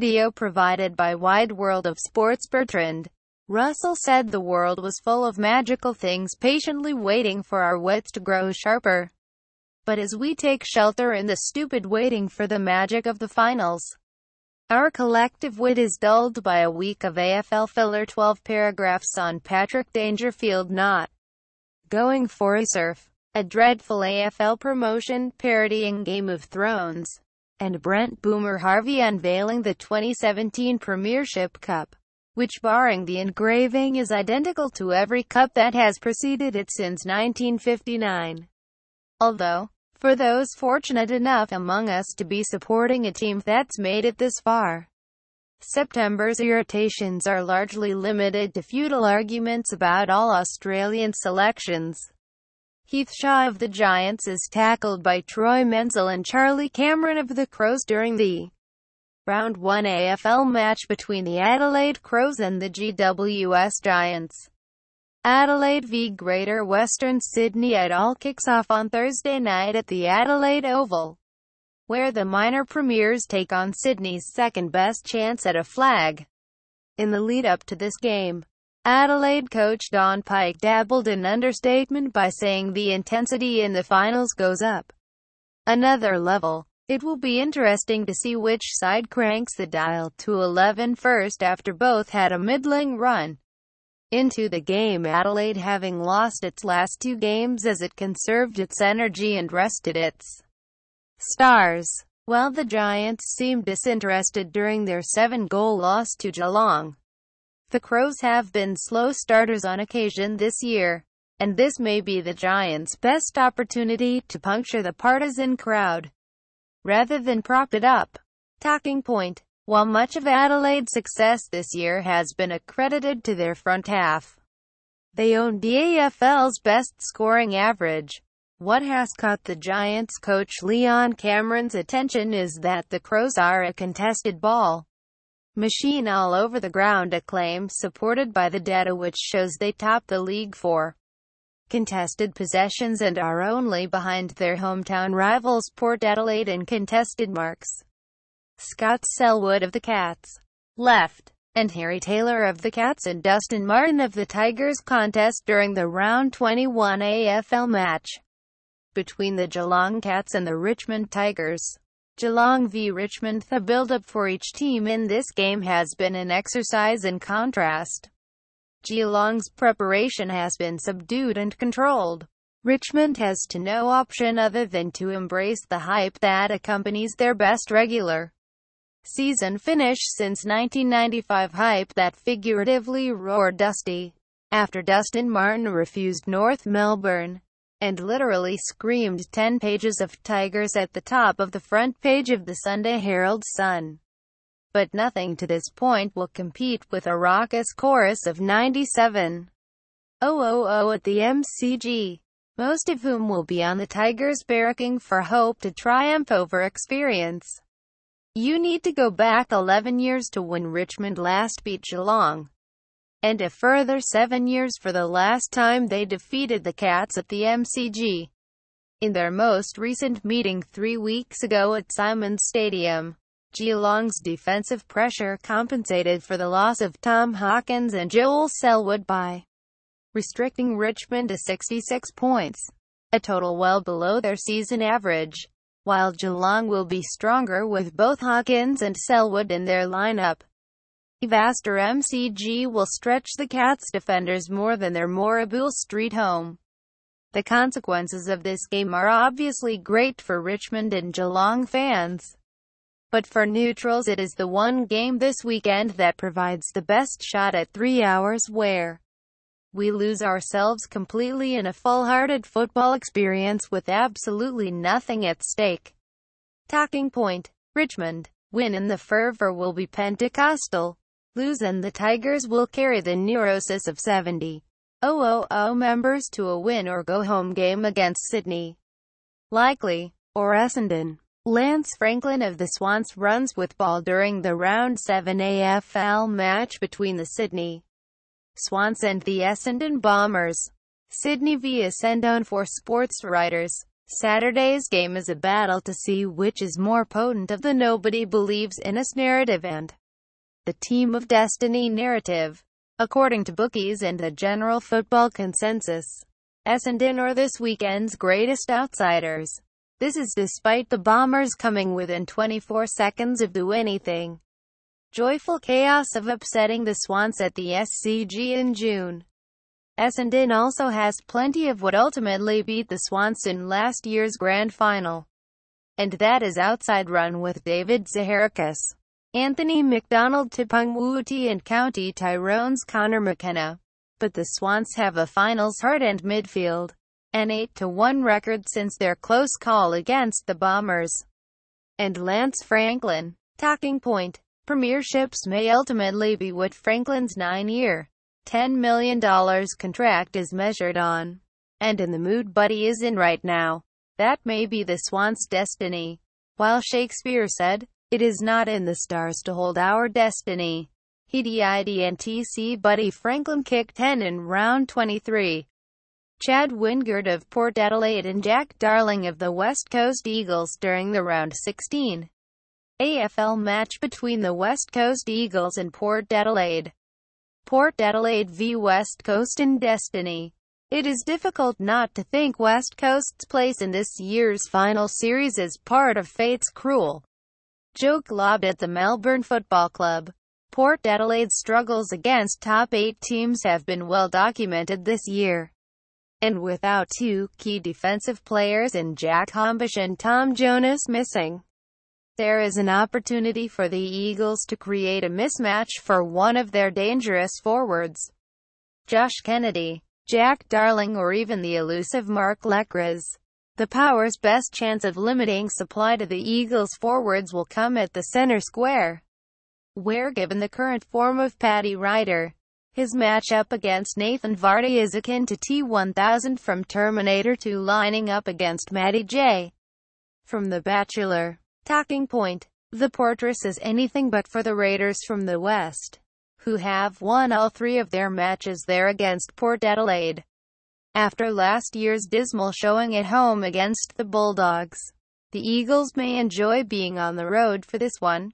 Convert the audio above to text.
video provided by Wide World of Sports Bertrand. Russell said the world was full of magical things patiently waiting for our wits to grow sharper. But as we take shelter in the stupid waiting for the magic of the finals, our collective wit is dulled by a week of AFL filler 12 paragraphs on Patrick Dangerfield not going for a surf, a dreadful AFL promotion parodying Game of Thrones, and Brent Boomer Harvey unveiling the 2017 Premiership Cup, which barring the engraving is identical to every cup that has preceded it since 1959. Although, for those fortunate enough among us to be supporting a team that's made it this far, September's irritations are largely limited to futile arguments about all Australian selections. Heath Shaw of the Giants is tackled by Troy Menzel and Charlie Cameron of the Crows during the Round 1 AFL match between the Adelaide Crows and the GWS Giants. Adelaide v Greater Western Sydney at all kicks off on Thursday night at the Adelaide Oval, where the minor premiers take on Sydney's second best chance at a flag. In the lead up to this game, Adelaide coach Don Pike dabbled in understatement by saying the intensity in the finals goes up another level. It will be interesting to see which side cranks the dial to 11 first after both had a middling run into the game Adelaide having lost its last two games as it conserved its energy and rested its stars. While the Giants seemed disinterested during their seven-goal loss to Geelong, the Crows have been slow starters on occasion this year, and this may be the Giants' best opportunity to puncture the partisan crowd rather than prop it up. Talking point. While much of Adelaide's success this year has been accredited to their front half, they own DAFL's best scoring average. What has caught the Giants coach Leon Cameron's attention is that the Crows are a contested ball machine all over the ground acclaim supported by the data which shows they top the league for contested possessions and are only behind their hometown rivals Port Adelaide in contested marks. Scott Selwood of the Cats. Left and Harry Taylor of the Cats and Dustin Martin of the Tigers contest during the Round 21 AFL match between the Geelong Cats and the Richmond Tigers. Geelong v Richmond The build-up for each team in this game has been an exercise in contrast. Geelong's preparation has been subdued and controlled. Richmond has to no option other than to embrace the hype that accompanies their best regular season finish since 1995 hype that figuratively roared dusty. After Dustin Martin refused North Melbourne, and literally screamed ten pages of tigers at the top of the front page of the Sunday Herald Sun. But nothing to this point will compete with a raucous chorus of 97. 000 at the MCG, most of whom will be on the Tigers barracking for hope to triumph over experience. You need to go back 11 years to when Richmond last beat Geelong, and a further seven years for the last time they defeated the Cats at the MCG. In their most recent meeting three weeks ago at Simons Stadium, Geelong's defensive pressure compensated for the loss of Tom Hawkins and Joel Selwood by restricting Richmond to 66 points, a total well below their season average. While Geelong will be stronger with both Hawkins and Selwood in their lineup, Vaster MCG will stretch the Cats defenders more than their Morabul Street home. The consequences of this game are obviously great for Richmond and Geelong fans. But for neutrals it is the one game this weekend that provides the best shot at three hours where we lose ourselves completely in a full-hearted football experience with absolutely nothing at stake. Talking point. Richmond. Win in the fervor will be Pentecostal lose and the Tigers will carry the neurosis of 70. 000 members to a win or go home game against Sydney. Likely, or Essendon. Lance Franklin of the Swans runs with ball during the Round 7 AFL match between the Sydney Swans and the Essendon Bombers. Sydney v Essendon for sports writers. Saturday's game is a battle to see which is more potent of the nobody believes in us narrative and the Team of Destiny narrative. According to bookies and the general football consensus, Essendon are this weekend's greatest outsiders. This is despite the Bombers coming within 24 seconds of do anything. Joyful chaos of upsetting the Swans at the SCG in June. Essendon also has plenty of what ultimately beat the Swans in last year's grand final. And that is outside run with David Zaharakis. Anthony McDonald Tupungwuti and County Tyrone's Connor McKenna. But the Swans have a finals heart and midfield. An 8-1 record since their close call against the Bombers. And Lance Franklin. Talking point. Premierships may ultimately be what Franklin's nine-year, $10 million contract is measured on. And in the mood Buddy is in right now, that may be the Swans' destiny. While Shakespeare said, it is not in the stars to hold our destiny. Hedi and TC Buddy Franklin kicked 10 in round 23. Chad Wingard of Port Adelaide and Jack Darling of the West Coast Eagles during the round 16 AFL match between the West Coast Eagles and Port Adelaide. Port Adelaide v West Coast in Destiny. It is difficult not to think West Coast's place in this year's final series is part of fate's cruel Joke lobbed at the Melbourne Football Club. Port Adelaide's struggles against top eight teams have been well documented this year. And without two key defensive players in Jack Hombush and Tom Jonas missing, there is an opportunity for the Eagles to create a mismatch for one of their dangerous forwards. Josh Kennedy, Jack Darling or even the elusive Mark Lekras. The Power's best chance of limiting supply to the Eagles' forwards will come at the center square, where given the current form of Paddy Ryder, his matchup against Nathan Vardy is akin to T-1000 from Terminator 2 lining up against Maddie J. From The Bachelor. Talking point. The Portress is anything but for the Raiders from the West, who have won all three of their matches there against Port Adelaide. After last year's dismal showing at home against the Bulldogs, the Eagles may enjoy being on the road for this one.